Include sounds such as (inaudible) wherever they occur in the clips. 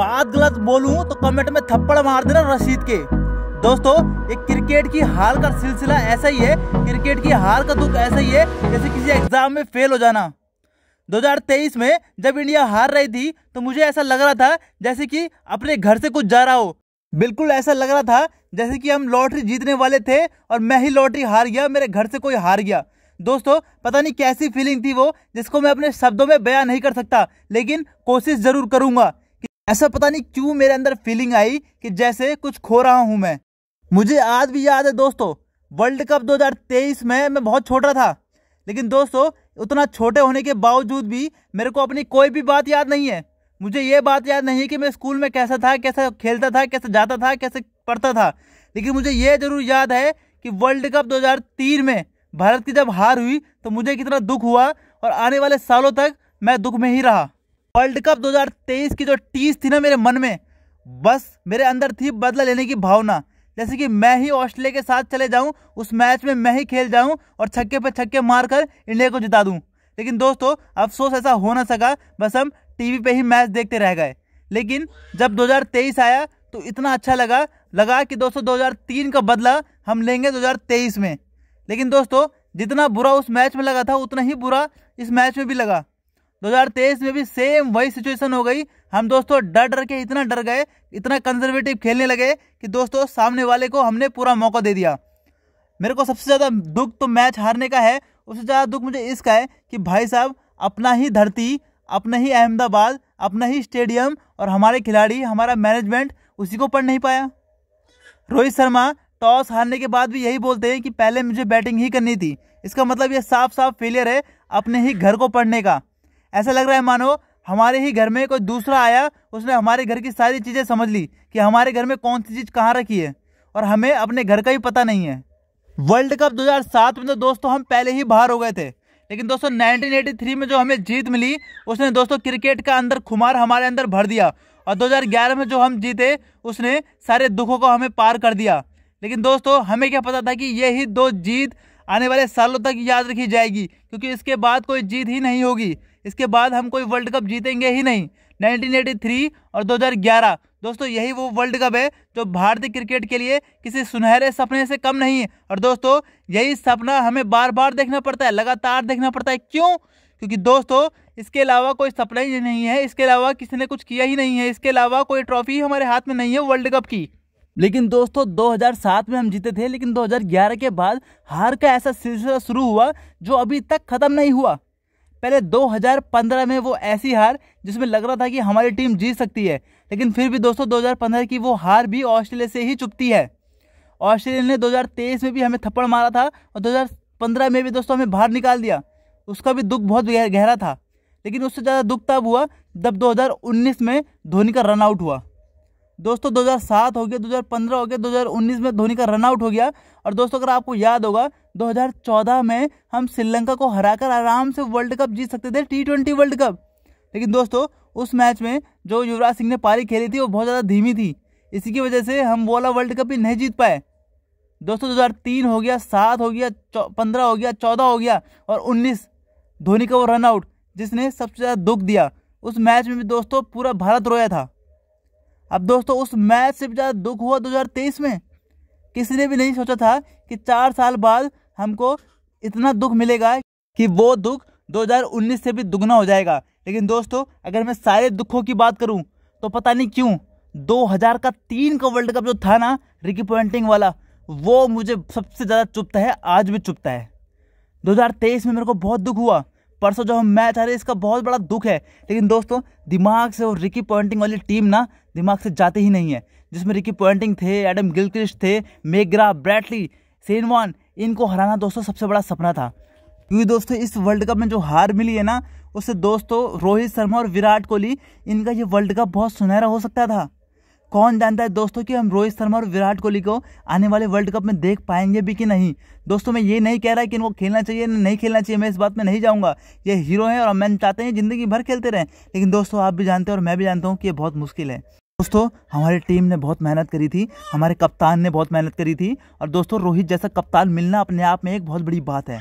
बात गलत बोलूं तो कमेंट में थप्पड़ मार देना रशीद के दोस्तों एक क्रिकेट की हार का सिलसिला ऐसा ही है क्रिकेट की हार का दुख ऐसा ही है जैसे किसी एग्जाम में फेल हो जाना 2023 में जब इंडिया हार रही थी तो मुझे ऐसा लग रहा था जैसे कि अपने घर से कुछ जा रहा हो बिल्कुल ऐसा लग रहा था जैसे कि हम लॉटरी जीतने वाले थे और मैं ही लॉटरी हार गया मेरे घर से कोई हार गया दोस्तों पता नहीं कैसी फीलिंग थी वो जिसको मैं अपने शब्दों में बयां नहीं कर सकता लेकिन कोशिश ज़रूर करूंगा ऐसा पता नहीं क्यों मेरे अंदर फीलिंग आई कि जैसे कुछ खो रहा हूं मैं मुझे आज भी याद है दोस्तों वर्ल्ड कप 2023 में मैं बहुत छोटा था लेकिन दोस्तों उतना छोटे होने के बावजूद भी मेरे को अपनी कोई भी बात याद नहीं है मुझे ये बात याद नहीं है कि मैं स्कूल में कैसा था कैसा खेलता था कैसे जाता था कैसे पढ़ता था लेकिन मुझे ये ज़रूर याद है कि वर्ल्ड कप दो में भारत की जब हार हुई तो मुझे कितना दुख हुआ और आने वाले सालों तक मैं दुख में ही रहा वर्ल्ड कप 2023 की जो टीस थी ना मेरे मन में बस मेरे अंदर थी बदला लेने की भावना जैसे कि मैं ही ऑस्ट्रेलिया के साथ चले जाऊं उस मैच में मैं ही खेल जाऊं और छक्के पर छक्के मारकर इंडिया को जिता दूं लेकिन दोस्तों अफसोस ऐसा हो ना सका बस हम टीवी पे ही मैच देखते रह गए लेकिन जब 2023 आया तो इतना अच्छा लगा लगा कि दोस्तों दो का बदला हम लेंगे दो में लेकिन दोस्तों जितना बुरा उस मैच में लगा था उतना ही बुरा इस मैच में भी लगा 2023 में भी सेम वही सिचुएशन हो गई हम दोस्तों डर डर के इतना डर गए इतना कंजर्वेटिव खेलने लगे कि दोस्तों सामने वाले को हमने पूरा मौका दे दिया मेरे को सबसे ज़्यादा दुख तो मैच हारने का है उससे ज़्यादा दुख मुझे इसका है कि भाई साहब अपना ही धरती अपना ही अहमदाबाद अपना ही स्टेडियम और हमारे खिलाड़ी हमारा मैनेजमेंट उसी को पढ़ नहीं पाया रोहित शर्मा टॉस हारने के बाद भी यही बोलते हैं कि पहले मुझे बैटिंग ही करनी थी इसका मतलब ये साफ साफ फेलियर है अपने ही घर को पढ़ने का ऐसा लग रहा है मानो हमारे ही घर में कोई दूसरा आया उसने हमारे घर की सारी चीज़ें समझ ली कि हमारे घर में कौन सी चीज़ कहाँ रखी है और हमें अपने घर का ही पता नहीं है वर्ल्ड कप 2007 में तो दोस्तों हम पहले ही बाहर हो गए थे लेकिन दोस्तों 1983 में जो हमें जीत मिली उसने दोस्तों क्रिकेट का अंदर खुमार हमारे अंदर भर दिया और 2011 में जो हम जीते उसने सारे दुखों को हमें पार कर दिया लेकिन दोस्तों हमें क्या पता था कि यही दो जीत आने वाले सालों तक याद रखी जाएगी क्योंकि इसके बाद कोई जीत ही नहीं होगी इसके बाद हम कोई वर्ल्ड कप जीतेंगे ही नहीं 1983 और 2011 दोस्तों यही वो वर्ल्ड कप है जो भारतीय क्रिकेट के लिए किसी सुनहरे सपने से कम नहीं है और दोस्तों यही सपना हमें बार बार देखना पड़ता है लगातार देखना पड़ता है क्यों क्योंकि दोस्तों इसके अलावा कोई सपना ही नहीं है इसके अलावा किसी ने कुछ किया ही नहीं है इसके अलावा कोई ट्रॉफी हमारे हाथ में नहीं है वर्ल्ड कप की लेकिन दोस्तों 2007 में हम जीते थे लेकिन 2011 के बाद हार का ऐसा सिलसिला शुरू हुआ जो अभी तक ख़त्म नहीं हुआ पहले 2015 में वो ऐसी हार जिसमें लग रहा था कि हमारी टीम जीत सकती है लेकिन फिर भी दोस्तों 2015 की वो हार भी ऑस्ट्रेलिया से ही चुपती है ऑस्ट्रेलिया ने 2023 में भी हमें थप्पड़ मारा था और 2015 में भी दोस्तों हमें बाहर निकाल दिया उसका भी दुख बहुत गहरा था लेकिन उससे ज़्यादा दुख तब हुआ जब दो में धोनी का रन आउट हुआ दोस्तों 2007 हो गया 2015 हो गया 2019 में धोनी का रनआउट हो गया और दोस्तों अगर आपको याद होगा 2014 में हम श्रीलंका को हराकर आराम से वर्ल्ड कप जीत सकते थे टी ट्वेंटी वर्ल्ड कप लेकिन दोस्तों उस मैच में जो युवराज सिंह ने पारी खेली थी वो बहुत ज़्यादा धीमी थी इसी की वजह से हम वोला वर्ल्ड कप भी नहीं जीत पाए दोस्तों दो हो गया सात हो गया पंद्रह हो गया चौदह हो गया और उन्नीस धोनी का वो रनआउट जिसने सबसे ज़्यादा दुख दिया उस मैच में भी दोस्तों पूरा भारत रोया था अब दोस्तों उस मैच से भी ज़्यादा दुख हुआ 2023 में किसी ने भी नहीं सोचा था कि चार साल बाद हमको इतना दुख मिलेगा कि वो दुख 2019 से भी दुगना हो जाएगा लेकिन दोस्तों अगर मैं सारे दुखों की बात करूं तो पता नहीं क्यों 2000 का तीन का वर्ल्ड कप जो था ना रिकी पॉइंटिंग वाला वो मुझे सबसे ज़्यादा चुपता है आज भी चुपता है दो में मेरे को बहुत दुख हुआ परसों जो हम मैच आ हैं इसका बहुत बड़ा दुख है लेकिन दोस्तों दिमाग से वो रिकी पॉइंटिंग वाली टीम ना दिमाग से जाते ही नहीं है जिसमें रिकी पॉइंटिंग थे एडम गिलक्रिस्ट थे मेगरा ब्रैटली सेनवान इनको हराना दोस्तों सबसे बड़ा सपना था क्योंकि दोस्तों इस वर्ल्ड कप में जो हार मिली है ना उससे दोस्तों रोहित शर्मा और विराट कोहली इनका ये वर्ल्ड कप बहुत सुनहरा हो सकता था कौन जानता है दोस्तों कि हम रोहित शर्मा और विराट कोहली को आने वाले वर्ल्ड कप में देख पाएंगे भी कि नहीं दोस्तों मैं ये नहीं कह रहा कि इनको खेलना चाहिए नहीं खेलना चाहिए मैं इस बात में नहीं जाऊँगा ये हीरो हैं और मैं चाहते हैं ज़िंदगी भर खेलते रहें लेकिन दोस्तों आप भी जानते हैं और मैं भी जानता हूँ कि ये बहुत मुश्किल है दोस्तों हमारी टीम ने बहुत मेहनत करी थी हमारे कप्तान ने बहुत मेहनत करी थी और दोस्तों रोहित जैसा कप्तान मिलना अपने आप में एक बहुत बड़ी बात है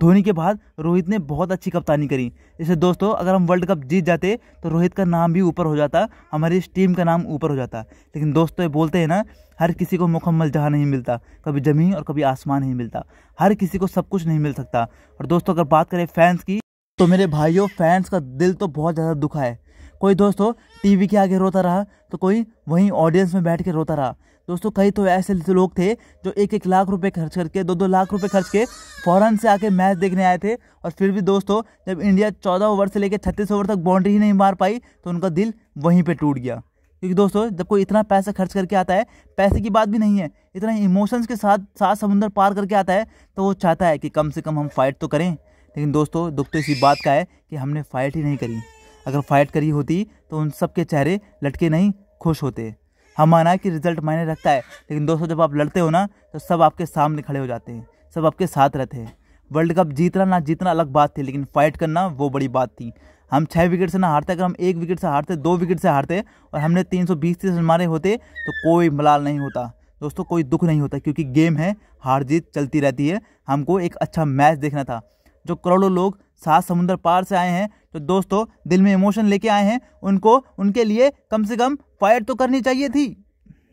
धोनी के बाद रोहित ने बहुत अच्छी कप्तानी करी जैसे दोस्तों अगर हम वर्ल्ड कप जीत जाते तो रोहित का नाम भी ऊपर हो जाता हमारी इस टीम का नाम ऊपर हो जाता लेकिन दोस्तों बोलते हैं ना हर किसी को मुकम्मल जहाँ नहीं मिलता कभी ज़मीन और कभी आसमान नहीं मिलता हर किसी को सब कुछ नहीं मिल सकता और दोस्तों अगर बात करें फैंस की तो मेरे भाइयों फैंस का दिल तो बहुत ज़्यादा दुखा है कोई दोस्तों टीवी के आगे रोता रहा तो कोई वहीं ऑडियंस में बैठ के रोता रहा दोस्तों कई तो ऐसे लोग थे जो एक एक लाख रुपए खर्च करके दो दो लाख रुपए खर्च के फ़ौरन से आके मैच देखने आए थे और फिर भी दोस्तों जब इंडिया चौदह ओवर से लेकर छत्तीस ओवर तक बाउंड्री ही नहीं मार पाई तो उनका दिल वहीं पर टूट गया क्योंकि दोस्तों जब कोई इतना पैसा खर्च करके आता है पैसे की बात भी नहीं है इतना इमोशंस के साथ साथ समुंदर पार करके आता है तो वो चाहता है कि कम से कम हम फाइट तो करें लेकिन दोस्तों दुख तो इसी बात का है कि हमने फाइट ही नहीं करी अगर फाइट करी होती तो उन सब के चेहरे लटके नहीं खुश होते हम माना है कि रिजल्ट मायने रखता है लेकिन दोस्तों जब आप लड़ते हो ना तो सब आपके सामने खड़े हो जाते हैं सब आपके साथ रहते हैं वर्ल्ड कप जीतना ना जीतना अलग बात थी लेकिन फाइट करना वो बड़ी बात थी हम छः विकेट से ना हारते अगर हम एक विकेट से हारते दो विकेट से हारते और हमने तीन सौ बीस तीस मारे होते तो कोई मलाल नहीं होता दोस्तों कोई दुख नहीं होता क्योंकि गेम है हार जीत चलती रहती है हमको एक अच्छा मैच देखना था जो करोड़ों लोग सात समुंदर पार से आए हैं तो दोस्तों दिल में इमोशन लेके आए हैं उनको उनके लिए कम से कम फाइट तो करनी चाहिए थी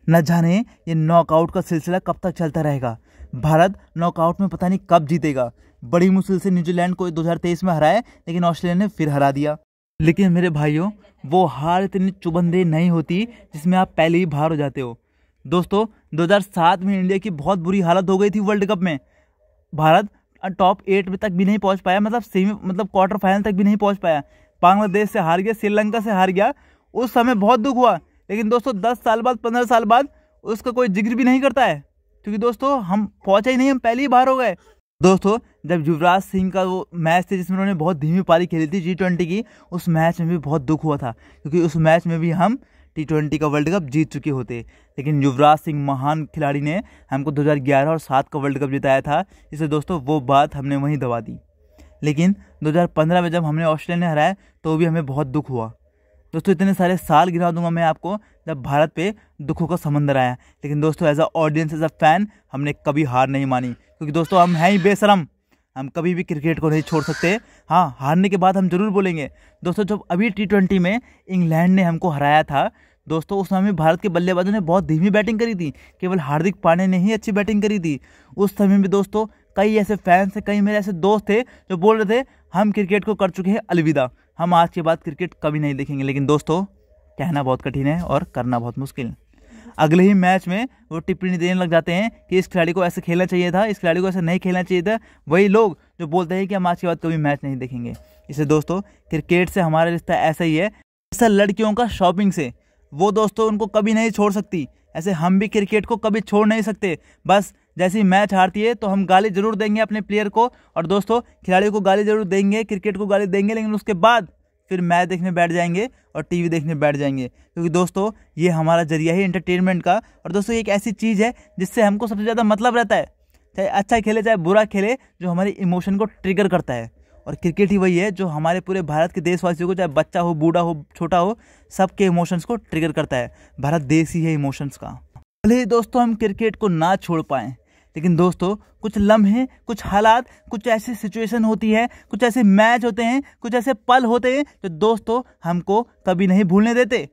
न जाने ये नॉकआउट का सिलसिला कब तक चलता रहेगा भारत नॉकआउट में पता नहीं कब जीतेगा बड़ी मुश्किल से न्यूजीलैंड को 2023 में हराया लेकिन ऑस्ट्रेलिया ने फिर हरा दिया लेकिन मेरे भाइयों वो हार इतनी चुबंदे नहीं होती जिसमें आप पहले ही बाहर हो जाते हो दोस्तों 2007 में इंडिया की बहुत बुरी हालत हो गई थी वर्ल्ड कप में भारत टॉप एट तक भी नहीं पहुंच पाया मतलब सेमी मतलब क्वार्टर फाइनल तक भी नहीं पहुंच पाया बांग्लादेश से हार गया श्रीलंका से हार गया उस समय बहुत दुख हुआ लेकिन दोस्तों दस साल बाद पंद्रह साल बाद उसका कोई जिक्र भी नहीं करता है क्योंकि दोस्तों हम पहुँचे ही नहीं हम पहले ही हो गए दोस्तों जब युवराज सिंह का वो मैच थे जिसमें उन्होंने बहुत धीमी पारी खेली थी जी ट्वेंटी की उस मैच में भी बहुत दुख हुआ था क्योंकि उस मैच में भी हम टी ट्वेंटी का वर्ल्ड कप जीत चुके होते लेकिन युवराज सिंह महान खिलाड़ी ने हमको 2011 और सात का वर्ल्ड कप जिताया था इसलिए दोस्तों वो बात हमने वहीं दबा दी लेकिन 2015 में जब हमने ऑस्ट्रेलिया ने हराया तो भी हमें बहुत दुख हुआ दोस्तों इतने सारे साल गिरा दूंगा मैं आपको जब भारत पे दुखों का समंदर आया लेकिन दोस्तों as a audience as a fan हमने कभी हार नहीं मानी क्योंकि दोस्तों हम हैं ही बेशरम हम कभी भी क्रिकेट को नहीं छोड़ सकते हाँ हारने के बाद हम जरूर बोलेंगे दोस्तों जब अभी टी ट्वेंटी में इंग्लैंड ने हमको हराया था दोस्तों उस समय भारत के बल्लेबाजों ने बहुत धीमी बैटिंग करी थी केवल हार्दिक पांडे ने ही अच्छी बैटिंग करी थी उस समय में दोस्तों कई ऐसे फैंस थे कई मेरे ऐसे दोस्त थे जो बोल रहे थे हम क्रिकेट को कर चुके हैं अलविदा हम आज के बाद क्रिकेट कभी नहीं देखेंगे लेकिन दोस्तों कहना बहुत कठिन है और करना बहुत मुश्किल अगले ही मैच में वो टिप्पणी देने लग जाते हैं कि इस खिलाड़ी को ऐसे खेलना चाहिए था इस खिलाड़ी को ऐसे नहीं खेलना चाहिए था वही लोग जो बोलते हैं कि हम आज के बाद कभी मैच नहीं देखेंगे इसे दोस्तों क्रिकेट से हमारा रिश्ता ऐसा ही है ऐसा लड़कियों का शॉपिंग से वो दोस्तों उनको कभी नहीं छोड़ सकती ऐसे हम भी क्रिकेट को कभी छोड़ नहीं सकते बस जैसे ही मैच हारती है तो हम गाली जरूर देंगे अपने प्लेयर को और दोस्तों खिलाड़ियों को गाली जरूर देंगे क्रिकेट को गाली देंगे लेकिन उसके बाद फिर मैच देखने बैठ जाएंगे और टीवी देखने बैठ जाएंगे क्योंकि दोस्तों ये हमारा जरिया ही इंटरटेनमेंट का और दोस्तों एक ऐसी चीज़ है जिससे हमको सबसे ज़्यादा मतलब रहता है चाहे अच्छा खेले चाहे बुरा खेले जो हमारे इमोशन को ट्रिगर करता है और क्रिकेट ही वही है जो हमारे पूरे भारत के देशवासियों को चाहे बच्चा हो बूढ़ा हो छोटा हो सबके इमोशंस को ट्रिगर करता है भारत देश ही है इमोशंस का भले ही दोस्तों हम क्रिकेट को ना छोड़ पाएँ लेकिन दोस्तों कुछ लम्हे कुछ हालात कुछ ऐसी सिचुएशन होती है कुछ ऐसे मैच होते हैं कुछ ऐसे पल होते हैं जो दोस्तों हमको कभी नहीं भूलने देते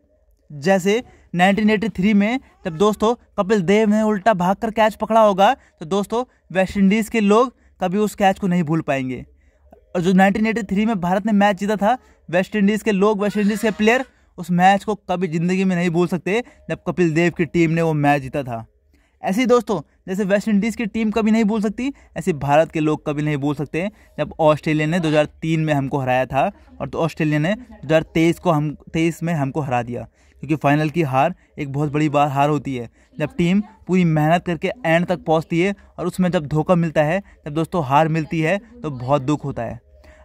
जैसे 1983 में जब दोस्तों कपिल देव ने उल्टा भागकर कैच पकड़ा होगा तो दोस्तों वेस्ट इंडीज़ के लोग कभी उस कैच को नहीं भूल पाएंगे और जो 1983 में भारत ने मैच जीता था वेस्ट इंडीज़ के लोग वेस्ट इंडीज़ के प्लेयर उस मैच को कभी ज़िंदगी में नहीं भूल सकते जब कपिल देव की टीम ने वो मैच जीता था ऐसे ही दोस्तों जैसे वेस्ट इंडीज़ की टीम कभी नहीं भूल सकती ऐसे भारत के लोग कभी नहीं भूल सकते जब ऑस्ट्रेलिया ने 2003 में हमको हराया था और तो ऑस्ट्रेलिया ने 2023 को हम तेईस में हमको हरा दिया क्योंकि फाइनल की हार एक बहुत बड़ी बार हार होती है जब टीम पूरी मेहनत करके एंड तक पहुँचती है और उसमें जब धोखा मिलता है जब दोस्तों हार मिलती है तो बहुत दुख होता है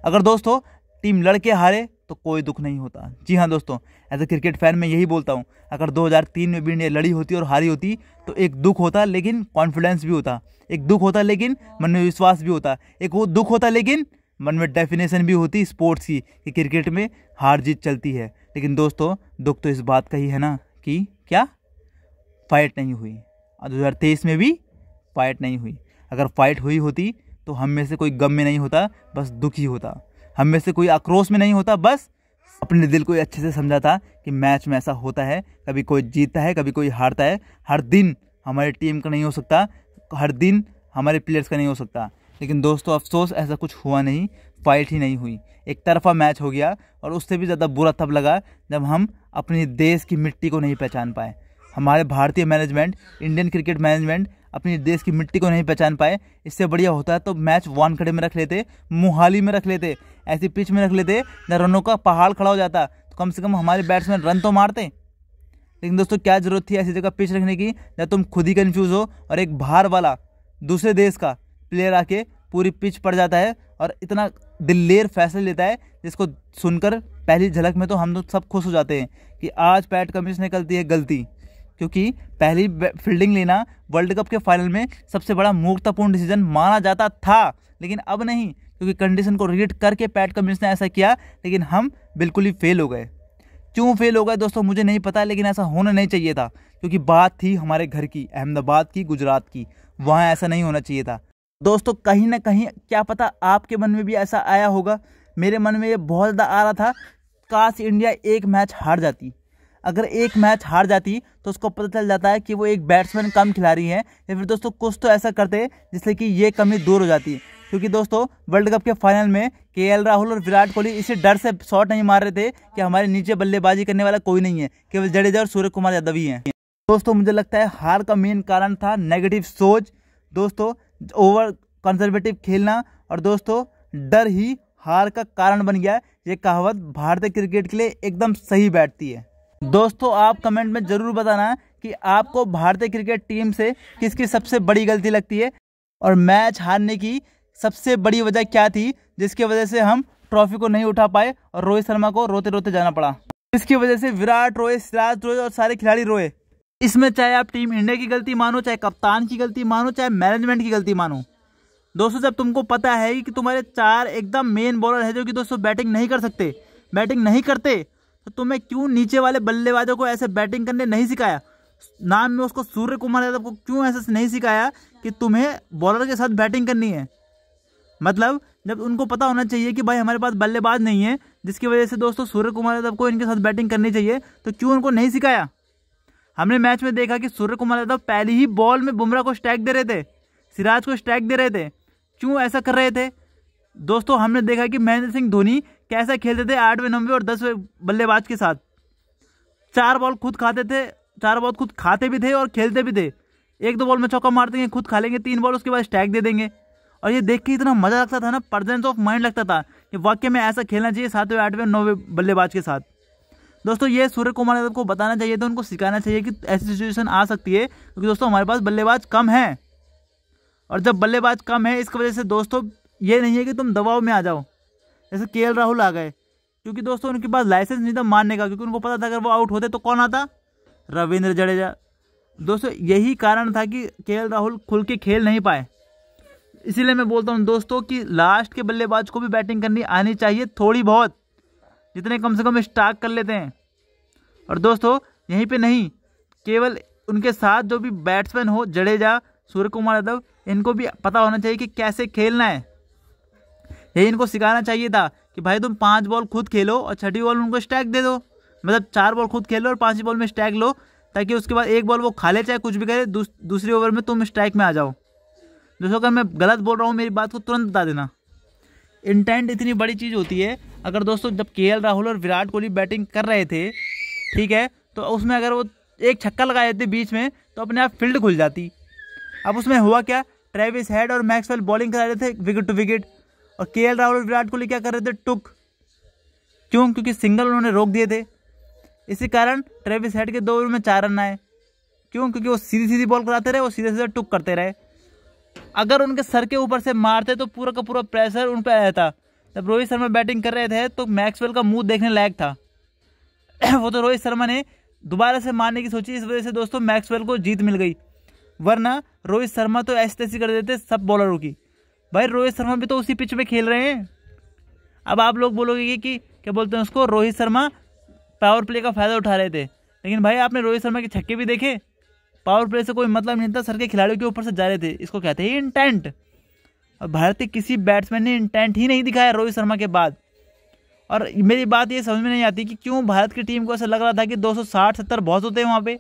अगर दोस्तों टीम लड़के हारे तो कोई दुख नहीं होता जी हाँ दोस्तों एज ए क्रिकेट फैन मैं यही बोलता हूँ अगर 2003 में भी इंडिया लड़ी होती और हारी होती तो एक दुख होता लेकिन कॉन्फिडेंस भी होता एक दुख होता लेकिन मन में विश्वास भी होता एक वो दुख होता लेकिन मन में डेफिनेशन भी होती स्पोर्ट्स की कि क्रिकेट में हार जीत चलती है लेकिन दोस्तों दुख तो इस बात का ही है ना कि क्या फाइट नहीं हुई दो हज़ार तेईस में भी फाइट नहीं हुई अगर फाइट हुई होती तो हम में से कोई गम में नहीं होता बस दुख ही होता हम में से कोई आक्रोश में नहीं होता बस अपने दिल को अच्छे से समझाता कि मैच में ऐसा होता है कभी कोई जीतता है कभी कोई हारता है हर दिन हमारी टीम का नहीं हो सकता हर दिन हमारे प्लेयर्स का नहीं हो सकता लेकिन दोस्तों अफसोस ऐसा कुछ हुआ नहीं फाइट ही नहीं हुई एक तरफा मैच हो गया और उससे भी ज़्यादा बुरा तब लगा जब हम अपने देश की मिट्टी को नहीं पहचान पाए हमारे भारतीय मैनेजमेंट इंडियन क्रिकेट मैनेजमेंट अपने देश की मिट्टी को नहीं पहचान पाए इससे बढ़िया होता है तो मैच वानखड़े में रख लेते मोहाली में रख लेते ऐसी पिच में रख लेते न रनों का पहाड़ खड़ा हो जाता तो कम से कम हमारे बैट्समैन रन तो मारते लेकिन दोस्तों क्या ज़रूरत थी ऐसी जगह पिच रखने की जब तुम खुद ही कन्फ्यूज़ हो और एक बाहर वाला दूसरे देश का प्लेयर आके पूरी पिच पड़ जाता है और इतना दिलेर फैसले लेता है जिसको सुनकर पहली झलक में तो हम तो सब खुश हो जाते हैं कि आज पैट कमिंस निकलती है गलती क्योंकि पहली फील्डिंग लेना वर्ल्ड कप के फाइनल में सबसे बड़ा मूर्खतापूर्ण डिसीजन माना जाता था लेकिन अब नहीं क्योंकि कंडीशन को रीड करके पैट कमिंस ने ऐसा किया लेकिन हम बिल्कुल ही फेल हो गए क्यों फेल हो गए दोस्तों मुझे नहीं पता लेकिन ऐसा होना नहीं चाहिए था क्योंकि बात थी हमारे घर की अहमदाबाद की गुजरात की वहाँ ऐसा नहीं होना चाहिए था दोस्तों कहीं ना कहीं क्या पता आपके मन में भी ऐसा आया होगा मेरे मन में ये बहुत ज़्यादा आ रहा था काश इंडिया एक मैच हार जाती अगर एक मैच हार जाती तो उसको पता चल जाता है कि वो एक बैट्समैन कम खिलाड़ी है या फिर दोस्तों कुछ तो ऐसा करते जिससे कि ये कमी दूर हो जाती क्योंकि दोस्तों वर्ल्ड कप के फाइनल में के एल राहुल और विराट कोहली इसी डर से शॉट नहीं मार रहे थे कि हमारे नीचे बल्लेबाजी करने वाला कोई नहीं है केवल जडेजा और सूर्य कुमार यादव ही हैं दोस्तों मुझे लगता है हार का मेन कारण था नेगेटिव सोच दोस्तों ओवर कंजर्वेटिव खेलना और दोस्तों डर ही हार का कारण बन गया ये कहावत भारतीय क्रिकेट के लिए एकदम सही बैठती है दोस्तों आप कमेंट में ज़रूर बताना कि आपको भारतीय क्रिकेट टीम से किसकी सबसे बड़ी गलती लगती है और मैच हारने की सबसे बड़ी वजह क्या थी जिसकी वजह से हम ट्रॉफी को नहीं उठा पाए और रोहित शर्मा को रोते रोते जाना पड़ा इसकी वजह से विराट रोए सिराज रोए और सारे खिलाड़ी रोए इसमें चाहे आप टीम इंडिया की गलती मानो चाहे कप्तान की गलती मानो चाहे मैनेजमेंट की गलती मानो दोस्तों जब तुमको पता है कि तुम्हारे चार एकदम मेन बॉलर है जो कि दोस्तों बैटिंग नहीं कर सकते बैटिंग नहीं करते तो तुम्हें क्यों नीचे वाले बल्लेबाजों को ऐसे बैटिंग करने नहीं सिखाया नाम में उसको सूर्य कुमार यादव को क्यों ऐसे नहीं सिखाया कि तुम्हें बॉलर के साथ बैटिंग करनी है मतलब जब उनको पता होना चाहिए कि भाई हमारे पास बल्लेबाज नहीं है जिसकी वजह से दोस्तों सूर्य कुमार यादव को इनके साथ बैटिंग करनी चाहिए तो क्यों उनको नहीं सिखाया हमने मैच में देखा कि सूर्य कुमार यादव पहली ही बॉल में बुमराह को स्ट्राइक दे रहे थे सिराज को स्ट्राइक दे रहे थे क्यों ऐसा कर रहे थे दोस्तों हमने देखा कि महेंद्र सिंह धोनी कैसे खेलते थे आठवें नब्बे और दसवें बल्लेबाज के साथ चार बॉल खुद खाते थे चार बॉल खुद खाते भी थे और खेलते भी थे एक दो बॉल में चौका मार देंगे खुद खा लेंगे तीन बॉल उसके बाद स्टैक दे देंगे और ये देख के इतना मज़ा लगता था ना प्रजेंस ऑफ माइंड लगता था कि वाक्य में ऐसा खेलना चाहिए सातवें आठवें नौवें बल्लेबाज के साथ दोस्तों ये सूर्य कुमार यादव को बताना चाहिए था उनको सिखाना चाहिए कि ऐसी सिचुएशन आ सकती है क्योंकि दोस्तों हमारे पास बल्लेबाज कम है और जब बल्लेबाज कम है इसकी वजह से दोस्तों ये नहीं है कि तुम दबाव में आ जाओ जैसे के राहुल आ गए क्योंकि दोस्तों उनके पास लाइसेंस नहीं था मारने का क्योंकि उनको पता था अगर वो आउट होते तो कौन आता रविंद्र जडेजा दोस्तों यही कारण था कि के राहुल खुल के खेल नहीं पाए इसीलिए मैं बोलता हूँ दोस्तों कि लास्ट के बल्लेबाज को भी बैटिंग करनी आनी चाहिए थोड़ी बहुत जितने कम से कम स्टार्क कर लेते हैं और दोस्तों यहीं पे नहीं केवल उनके साथ जो भी बैट्समैन हो जडेजा सूर्य कुमार यादव इनको भी पता होना चाहिए कि कैसे खेलना है यही इनको सिखाना चाहिए था कि भाई तुम पाँच बॉल खुद खेलो और छठी बॉल उनको स्टैक दे दो मतलब चार बॉल खुद खेलो और पाँच बॉल में स्ट्रैक लो ताकि उसके बाद एक बॉल वो खा ले चाहे कुछ भी करे दूस, दूसरी ओवर में तुम स्ट्राइक में आ जाओ दोस्तों अगर मैं गलत बोल रहा हूँ मेरी बात को तुरंत बता देना इंटेंट इतनी बड़ी चीज़ होती है अगर दोस्तों जब के राहुल और विराट कोहली बैटिंग कर रहे थे ठीक है तो उसमें अगर वो एक छक्का लगा देते बीच में तो अपने आप फील्ड खुल जाती अब उसमें हुआ क्या ट्रेविस हेड और मैक्सवेल बॉलिंग करा रहे थे विकेट टू विकेट और के राहुल विराट कोहली क्या कर रहे थे टुक क्यों क्योंकि सिंगल उन्होंने रोक दिए थे इसी कारण ट्रेविस हेड के दो ओवर में चार रन आए क्यों क्योंकि वो सीधी सीधी बॉल कराते रहे और सीधे सीधे टुक करते रहे अगर उनके सर के ऊपर से मारते तो पूरा का पूरा प्रेशर उन पर आया था जब रोहित शर्मा बैटिंग कर रहे थे तो मैक्सवेल का मुंह देखने लायक था (clears throat) वो तो रोहित शर्मा ने दोबारा से मारने की सोची इस वजह से दोस्तों मैक्सवेल को जीत मिल गई वरना रोहित शर्मा तो ऐसी तैसी कर देते सब बॉलरों की भाई रोहित शर्मा भी तो उसी पिच में खेल रहे हैं अब आप लोग बोलोगे कि क्या बोलते हैं उसको रोहित शर्मा पावर प्ले का फ़ायदा उठा रहे थे लेकिन भाई आपने रोहित शर्मा के छक्के भी देखे पावर प्ले से कोई मतलब नहीं था सर के खिलाड़ियों के ऊपर से जा रहे थे इसको कहते हैं इंटेंट और भारतीय किसी बैट्समैन ने इंटेंट ही नहीं दिखाया रोहित शर्मा के बाद और मेरी बात ये समझ में नहीं आती कि क्यों भारत की टीम को ऐसा लग रहा था कि 260 सत्तर बहुत होते हैं वहाँ पे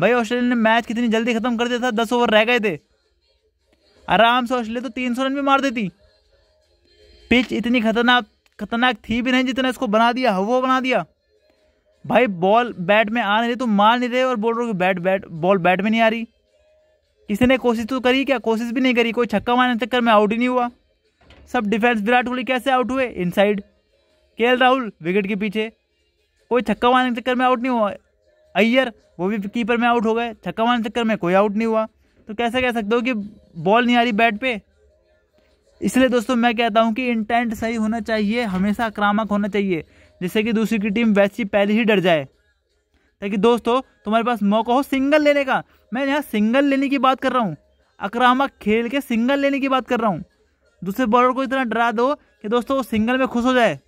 भाई ऑस्ट्रेलिया ने मैच कितनी जल्दी ख़त्म कर दिया था दस ओवर रह गए थे आराम से ऑस्ट्रेलिया तो तीन सौ रन भी मार देती पिच इतनी खतरनाक खतरनाक थी भी नहीं जितना इसको बना दिया वो बना दिया भाई बॉल बैट में आ नहीं रही तो मार नहीं रहे और बोल रहे हो बैट बैट बॉल बैट में नहीं आ रही किसी ने कोशिश तो करी क्या कोशिश भी नहीं करी कोई छक्का मारने चक्कर में आउट ही नहीं हुआ सब डिफेंस विराट कोहली कैसे आउट हुए इनसाइड के राहुल विकेट के पीछे कोई छक्का मारने चक्कर में आउट नहीं हुआ अय्यर वो भी कीपर में आउट हो गए छक्का मारने चक्कर में कोई आउट नहीं हुआ तो कैसे कह सकते हो कि बॉल नहीं आ रही बैट पे इसलिए दोस्तों मैं कहता हूँ कि इंटेंट सही होना चाहिए हमेशा आक्रामक होना चाहिए जिससे कि दूसरी की टीम वैसी पहले ही डर जाए ताकि दोस्तों तुम्हारे पास मौका हो सिंगल लेने का मैं यहाँ सिंगल लेने की बात कर रहा हूँ आक्रामक खेल के सिंगल लेने की बात कर रहा हूँ दूसरे बॉलर को इतना डरा दो कि दोस्तों वो सिंगल में खुश हो जाए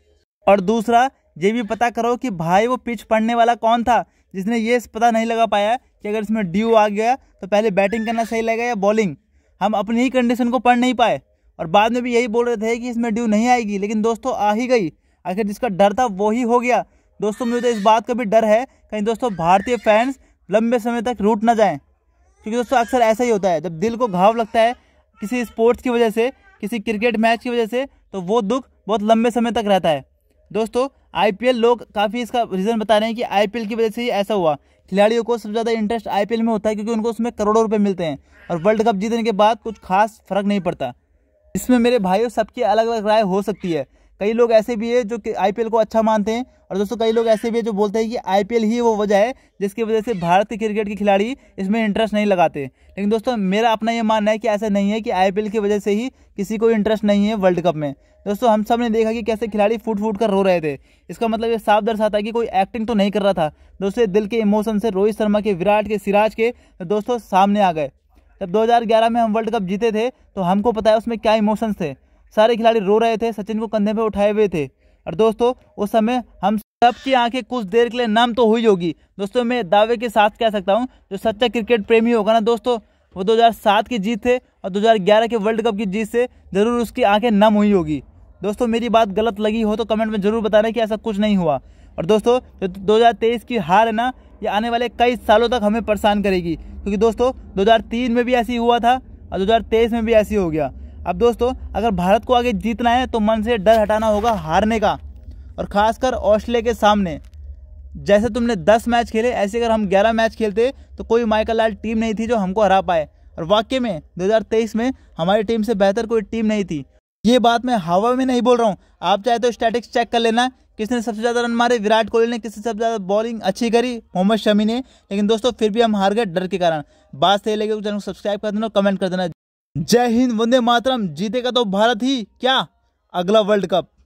और दूसरा ये भी पता करो कि भाई वो पिच पढ़ने वाला कौन था जिसने ये पता नहीं लगा पाया कि अगर इसमें ड्यू आ गया तो पहले बैटिंग करना सही लगेगा या बॉलिंग हम अपनी ही कंडीशन को पढ़ नहीं पाए और बाद में भी यही बोल रहे थे कि इसमें ड्यू नहीं आएगी लेकिन दोस्तों आ ही गई आखिर जिसका डर था वो ही हो गया दोस्तों मुझे तो इस बात का भी डर है कहीं दोस्तों भारतीय फैंस लंबे समय तक रूट ना जाएं क्योंकि दोस्तों अक्सर ऐसा ही होता है जब दिल को घाव लगता है किसी स्पोर्ट्स की वजह से किसी क्रिकेट मैच की वजह से तो वो दुख बहुत लंबे समय तक रहता है दोस्तों आईपीएल लोग काफ़ी इसका रीज़न बता रहे हैं कि आईपीएल की वजह से ही ऐसा हुआ खिलाड़ियों को सबसे ज़्यादा इंटरेस्ट आईपीएल में होता है क्योंकि उनको उसमें करोड़ों रुपए मिलते हैं और वर्ल्ड कप जीतने के बाद कुछ खास फर्क नहीं पड़ता इसमें मेरे भाइयों सबकी अलग अलग राय हो सकती है कई लोग ऐसे भी है जो कि आई को अच्छा मानते हैं और दोस्तों कई लोग ऐसे भी है जो बोलते हैं कि आई ही वो वजह है जिसकी वजह से भारत के क्रिकेट के खिलाड़ी इसमें इंटरेस्ट नहीं लगाते लेकिन दोस्तों मेरा अपना ये मानना है कि ऐसा नहीं है कि आई की वजह से ही किसी को इंटरेस्ट नहीं है वर्ल्ड कप में दोस्तों हम सब ने देखा कि कैसे खिलाड़ी फूट फूट कर रो रहे थे इसका मतलब ये साफ दर्शाता है कि कोई एक्टिंग तो नहीं कर रहा था दोस्तों दिल के इमोशन से रोहित शर्मा के विराट के सिराज के दोस्तों सामने आ गए जब 2011 में हम वर्ल्ड कप जीते थे तो हमको पता है उसमें क्या इमोशंस थे सारे खिलाड़ी रो रहे थे सचिन को कंधे पर उठाए हुए थे और दोस्तों उस समय हम सबकी आंखें कुछ देर के लिए नम तो हुई होगी दोस्तों मैं दावे के साथ कह सकता हूँ जो सच्चा क्रिकेट प्रेमी होगा ना दोस्तों वो 2007 की जीत थे और 2011 के वर्ल्ड कप की जीत से ज़रूर उसकी आंखें नम हुई होगी दोस्तों मेरी बात गलत लगी हो तो कमेंट में ज़रूर बताना कि ऐसा कुछ नहीं हुआ और दोस्तों जो दो की हार है ना ये आने वाले कई सालों तक हमें परेशान करेगी क्योंकि दोस्तों 2003 में भी ऐसी हुआ था और 2023 में भी ऐसी हो गया अब दोस्तों अगर भारत को आगे जीतना है तो मन से डर हटाना होगा हारने का और ख़ासकर ऑस्ट्रेलिया के सामने जैसे तुमने 10 मैच खेले ऐसे अगर हम 11 मैच खेलते तो कोई माइकल लाल टीम नहीं थी जो हमको हरा पाए और वाकई में 2023 में हमारी टीम से बेहतर कोई टीम नहीं थी ये बात मैं हवा में नहीं बोल रहा हूँ आप चाहे तो स्टैटिक्स चेक कर लेना किसने सबसे ज़्यादा रन मारे विराट कोहली ने किसने सबसे ज़्यादा बॉलिंग अच्छी करी मोहम्मद शमी ने लेकिन दोस्तों फिर भी हम हार गए डर के कारण बात सही लगे तो चैनल को सब्सक्राइब कर देना और कमेंट कर देना जय हिंद वंदे मातरम जीतेगा तो भारत ही क्या अगला वर्ल्ड कप